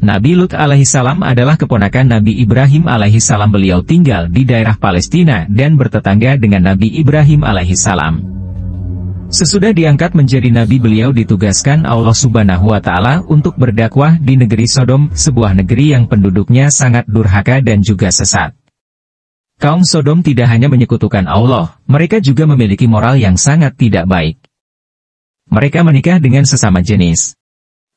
Nabi Lut alaihissalam adalah keponakan Nabi Ibrahim alaihissalam. Beliau tinggal di daerah Palestina dan bertetangga dengan Nabi Ibrahim alaihissalam. Sesudah diangkat menjadi nabi beliau ditugaskan Allah subhanahu wa ta'ala untuk berdakwah di negeri Sodom, sebuah negeri yang penduduknya sangat durhaka dan juga sesat. Kaum Sodom tidak hanya menyekutukan Allah, mereka juga memiliki moral yang sangat tidak baik. Mereka menikah dengan sesama jenis.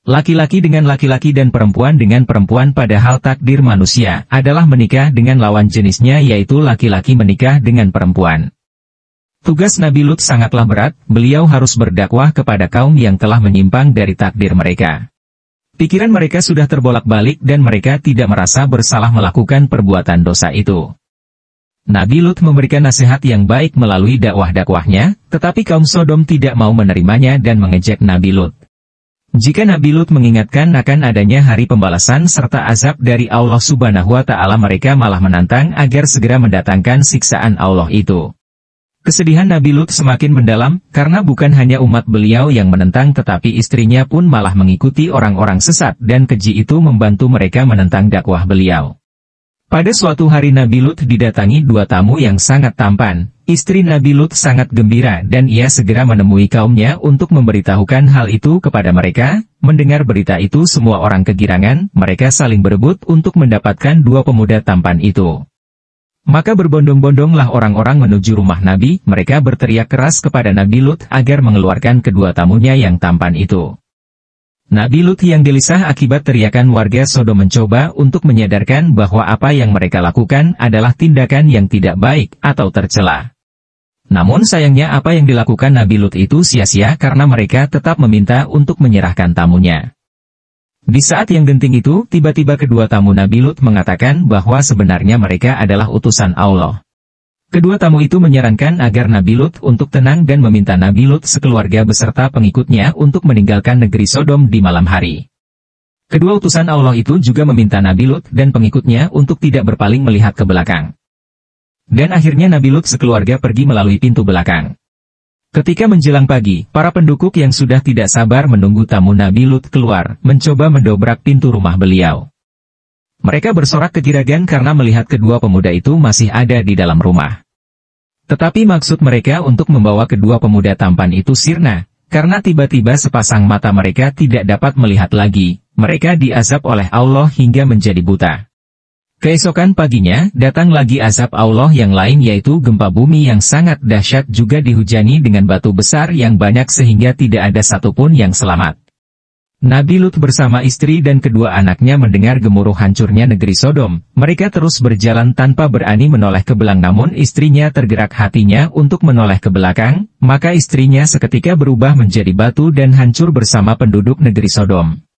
Laki-laki dengan laki-laki dan perempuan dengan perempuan padahal takdir manusia adalah menikah dengan lawan jenisnya yaitu laki-laki menikah dengan perempuan. Tugas Nabi Lut sangatlah berat, beliau harus berdakwah kepada kaum yang telah menyimpang dari takdir mereka. Pikiran mereka sudah terbolak-balik dan mereka tidak merasa bersalah melakukan perbuatan dosa itu. Nabi Lut memberikan nasihat yang baik melalui dakwah-dakwahnya, tetapi kaum Sodom tidak mau menerimanya dan mengejek Nabi Lut. Jika Nabi Lut mengingatkan akan adanya hari pembalasan serta azab dari Allah subhanahu wa ta'ala mereka malah menantang agar segera mendatangkan siksaan Allah itu. Kesedihan Nabi Lut semakin mendalam, karena bukan hanya umat beliau yang menentang tetapi istrinya pun malah mengikuti orang-orang sesat dan keji itu membantu mereka menentang dakwah beliau. Pada suatu hari Nabi Lut didatangi dua tamu yang sangat tampan. Istri Nabi Lut sangat gembira dan ia segera menemui kaumnya untuk memberitahukan hal itu kepada mereka. Mendengar berita itu semua orang kegirangan, mereka saling berebut untuk mendapatkan dua pemuda tampan itu. Maka berbondong-bondonglah orang-orang menuju rumah Nabi, mereka berteriak keras kepada Nabi Lut agar mengeluarkan kedua tamunya yang tampan itu. Nabi Lut yang gelisah akibat teriakan warga Sodom mencoba untuk menyadarkan bahwa apa yang mereka lakukan adalah tindakan yang tidak baik atau tercela. Namun sayangnya apa yang dilakukan Nabi Lut itu sia-sia karena mereka tetap meminta untuk menyerahkan tamunya. Di saat yang genting itu, tiba-tiba kedua tamu Nabi Lut mengatakan bahwa sebenarnya mereka adalah utusan Allah. Kedua tamu itu menyarankan agar Nabi Lut untuk tenang dan meminta Nabi Lut sekeluarga beserta pengikutnya untuk meninggalkan negeri Sodom di malam hari. Kedua utusan Allah itu juga meminta Nabi Lut dan pengikutnya untuk tidak berpaling melihat ke belakang. Dan akhirnya Nabi Lut sekeluarga pergi melalui pintu belakang. Ketika menjelang pagi, para pendukuk yang sudah tidak sabar menunggu tamu Nabi Lut keluar, mencoba mendobrak pintu rumah beliau. Mereka bersorak kegiragan karena melihat kedua pemuda itu masih ada di dalam rumah. Tetapi maksud mereka untuk membawa kedua pemuda tampan itu sirna, karena tiba-tiba sepasang mata mereka tidak dapat melihat lagi, mereka diazab oleh Allah hingga menjadi buta. Keesokan paginya, datang lagi azab Allah yang lain yaitu gempa bumi yang sangat dahsyat juga dihujani dengan batu besar yang banyak sehingga tidak ada satupun yang selamat. Nabi Lut bersama istri dan kedua anaknya mendengar gemuruh hancurnya negeri Sodom, mereka terus berjalan tanpa berani menoleh ke belakang namun istrinya tergerak hatinya untuk menoleh ke belakang, maka istrinya seketika berubah menjadi batu dan hancur bersama penduduk negeri Sodom.